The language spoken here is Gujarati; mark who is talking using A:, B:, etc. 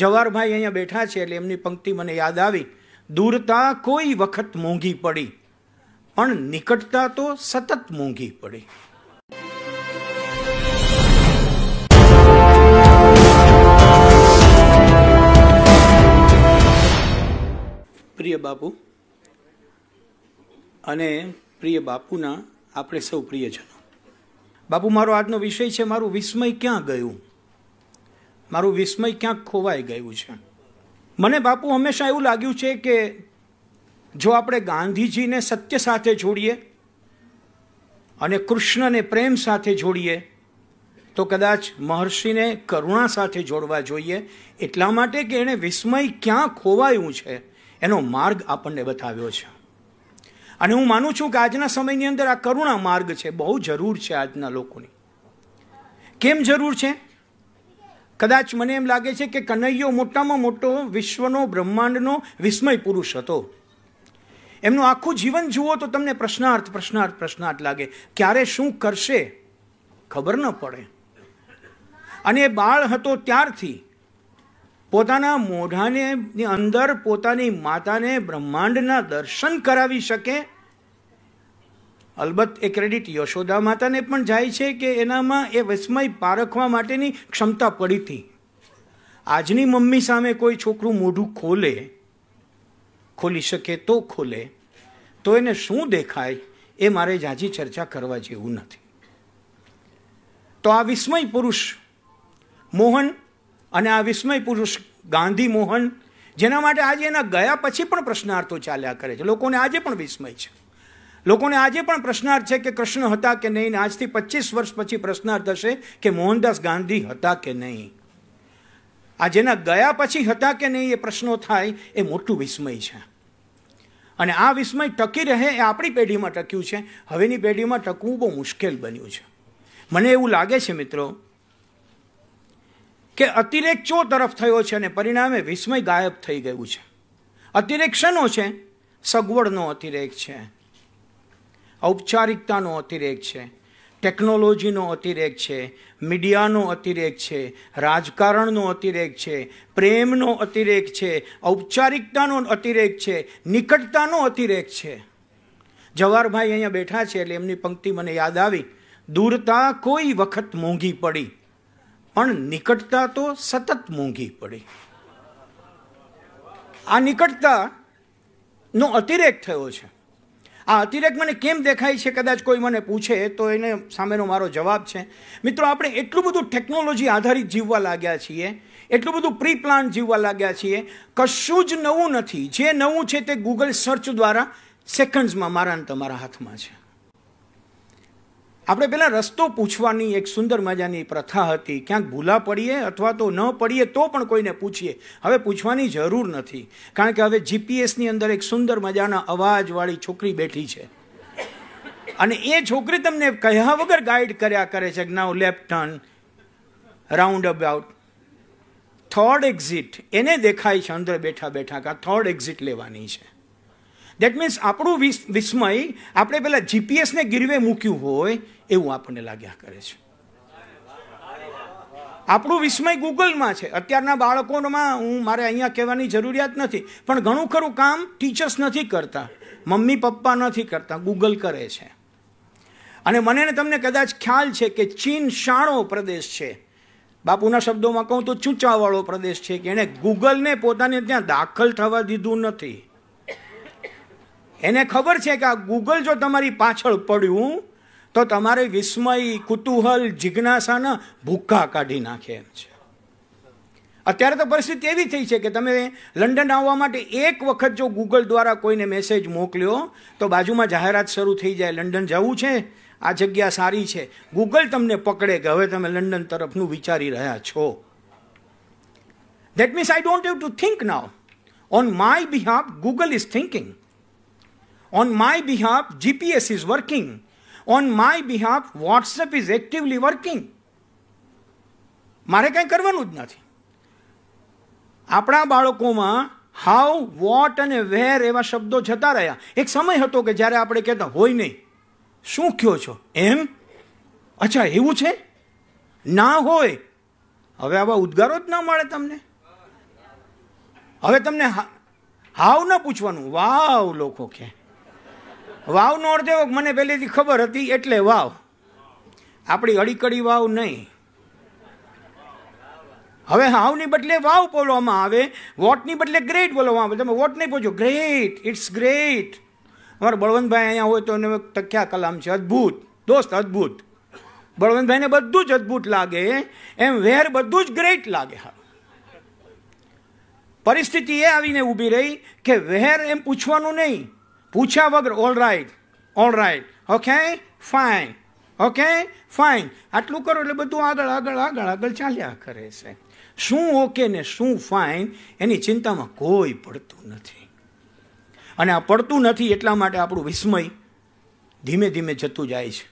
A: જવાહરભાઈ અહીંયા બેઠા છે એટલે એમની પંક્તિ મને યાદ આવી દૂરતા કોઈ વખત મોંઘી પડી પણ નિકટતા તો સતત મોંઘી પડી પ્રિય બાપુ અને પ્રિય બાપુના આપણે સૌ પ્રિયજનો બાપુ મારો આજનો વિષય છે મારું વિસ્મય ક્યાં ગયું મારું વિસ્મય ક્યાંક ખોવાઈ ગયું છે મને બાપુ હંમેશા એવું લાગ્યું છે કે જો આપણે ગાંધીજીને સત્ય સાથે જોડીએ અને કૃષ્ણને પ્રેમ સાથે જોડીએ તો કદાચ મહર્ષિને કરુણા સાથે જોડવા જોઈએ એટલા માટે કે એણે વિસ્મય ક્યાં ખોવાયું છે એનો માર્ગ આપણને બતાવ્યો છે અને હું માનું છું કે આજના સમયની અંદર આ કરુણા માર્ગ છે બહુ જરૂર છે આજના લોકોની કેમ જરૂર છે કદાચ મને એમ લાગે છે કે કનૈયો મોટામાં મોટો વિશ્વનો બ્રહ્માંડનો વિસ્મય પુરુષ હતો એમનું આખું જીવન જુઓ તો તમને પ્રશ્નાર્થ પ્રશ્નાર્થ પ્રશ્નાર્થ લાગે ક્યારે શું કરશે ખબર ન પડે અને એ બાળ હતો ત્યારથી પોતાના મોઢાને અંદર પોતાની માતાને બ્રહ્માંડના દર્શન કરાવી શકે અલબત્ત એ ક્રેડિટ યશોદા માતાને પણ જાય છે કે એનામાં એ વિસ્મય પારખવા માટેની ક્ષમતા પડી હતી આજની મમ્મી સામે કોઈ છોકરું મોઢું ખોલે ખોલી શકે તો ખોલે તો એને શું દેખાય એ મારે જાજી ચર્ચા કરવા જેવું નથી તો આ વિસ્મય પુરુષ મોહન અને આ વિસ્મય પુરુષ ગાંધી મોહન જેના માટે આજે એના ગયા પછી પણ પ્રશ્નાર્થો ચાલ્યા કરે છે લોકોને આજે પણ વિસ્મય છે લોકોને આજે પણ પ્રશ્નાર્થ છે કે કૃષ્ણ હતા કે નહીં ને આજથી પચીસ વર્ષ પછી પ્રશ્નાર્થ થશે કે મોહનદાસ ગાંધી હતા કે નહીં આ જેના ગયા પછી હતા કે નહીં એ પ્રશ્નો થાય એ મોટું વિસ્મય છે અને આ વિસ્મય ટકી રહે એ આપણી પેઢીમાં ટક્યું છે હવેની પેઢીમાં ટકવું બહુ મુશ્કેલ બન્યું છે મને એવું લાગે છે મિત્રો કે અતિરેક ચો તરફ થયો છે અને પરિણામે વિસ્મય ગાયબ થઈ ગયું છે અતિરેક શેનો છે સગવડનો અતિરેક છે ઔપચારિકતાનો અતિરેક છે ટેકનોલોજીનો અતિરેક છે મીડિયાનો અતિરેક છે રાજકારણનો અતિરેક છે પ્રેમનો અતિરેક છે ઔપચારિકતાનો અતિરેક છે નિકટતાનો અતિરેક છે જવાહરભાઈ અહીંયા બેઠા છે એટલે એમની પંક્તિ મને યાદ આવી દૂરતા કોઈ વખત મોંઘી પડી પણ નિકટતા તો સતત મોંઘી પડી આ નિકટતાનો અતિરેક થયો છે આ અતિરેક મને કેમ દેખાય છે કદાચ કોઈ મને પૂછે તો એને સામેનો મારો જવાબ છે મિત્રો આપણે એટલું બધું ટેકનોલોજી આધારિત જીવવા લાગ્યા છીએ એટલું બધું પ્રી પ્લાન્ટ જીવવા લાગ્યા છીએ કશું જ નવું નથી જે નવું છે તે ગૂગલ સર્ચ દ્વારા સેકન્ડ્સમાં મારા તમારા હાથમાં છે આપણે પહેલાં રસ્તો પૂછવાની એક સુંદર મજાની પ્રથા હતી ક્યાંક ભૂલા પડીએ અથવા તો ન પડીએ તો પણ કોઈને પૂછીએ હવે પૂછવાની જરૂર નથી કારણ કે હવે જીપીએસની અંદર એક સુંદર મજાના અવાજવાળી છોકરી બેઠી છે અને એ છોકરી તમને કહ્યા વગર ગાઈડ કર્યા કરે છે now left turn roundabout third exit એને દેખાય છે અંદર બેઠા બેઠા કાં થર્ડ એક્ઝિટ લેવાની છે દેટ મીન્સ આપણું વિસ્મય આપણે પહેલાં જીપીએસને ગીરવે મૂક્યું હોય એવું આપણને લાગ્યા કરે છે આપણું વિસ્મય ગૂગલમાં છે અત્યારના બાળકોમાં હું મારે અહીંયા કહેવાની જરૂરિયાત નથી પણ ઘણું ખરું કામ ટીચર્સ નથી કરતા મમ્મી પપ્પા નથી કરતા ગૂગલ કરે છે અને મને તમને કદાચ ખ્યાલ છે કે ચીન શાણો પ્રદેશ છે બાપુના શબ્દોમાં કહું તો ચૂંચાવાળો પ્રદેશ છે કે એણે ગૂગલને પોતાને ત્યાં દાખલ થવા દીધું નથી એને ખબર છે કે આ ગૂગલ જો તમારી પાછળ પડ્યું તો તમારે વિસ્મય કુતૂહલ જિજ્ઞાસાના ભૂક્કા કાઢી નાખે એમ છે અત્યારે તો પરિસ્થિતિ એવી થઈ છે કે તમે લંડન આવવા માટે એક વખત જો ગૂગલ દ્વારા કોઈને મેસેજ મોકલ્યો તો બાજુમાં જાહેરાત શરૂ થઈ જાય લંડન જવું છે આ જગ્યા સારી છે ગૂગલ તમને પકડે કે હવે તમે લંડન તરફનું વિચારી રહ્યા છો that means I don't have to think now on my behalf Google is thinking on my behalf GPS is working on my behalf WhatsApp is actively working મારે કંઈ કરવાનું જ નથી આપણા બાળકોમાં હાઉ વોટ અને વેર એવા શબ્દો જતા રહ્યા એક સમય હતો કે જ્યારે આપણે કહેતા હોય નહીં શું કયો છો એમ અચ્છા એવું છે ના હોય હવે આવા ઉદ્ગારો જ ના મળે તમને હવે તમને હાવ ન પૂછવાનું વાવ લોકો કે વાવનો અર્થ એવો મને પહેલેથી ખબર હતી એટલે વાવ આપણી અડીકડી વાવ નહીં હવે હાવની બદલે વાવ બોલવામાં આવે વોટની બદલે ગ્રેટ બોલવામાં આવે તમે વોટ નહીં પહોંચો ગ્રેટ ઇટ્સ ગ્રેટ અમારા બળવંતભાઈ અહીંયા હોય તો એને તખ્યા કલામ છે અદ્ભુત દોસ્ત અદ્ભુત બળવંતભાઈને બધું જ અદ્ભુત લાગે એમ વેર બધું જ ગ્રેટ લાગે હા પરિસ્થિતિ એ આવીને ઊભી રહી કે વેર એમ પૂછવાનું નહીં પૂછ્યા વગર all right all right okay fine okay fine આટલું કરો એટલે બધું આગળ આગળ આગળ આગળ ચાલ્યા કરે છે શું ઓકે ને શું ફાઇન એની ચિંતામાં કોઈ પડતું નથી અને આ પડતું નથી એટલા માટે આપણું વિસ્મય ધીમે ધીમે જતું જાય છે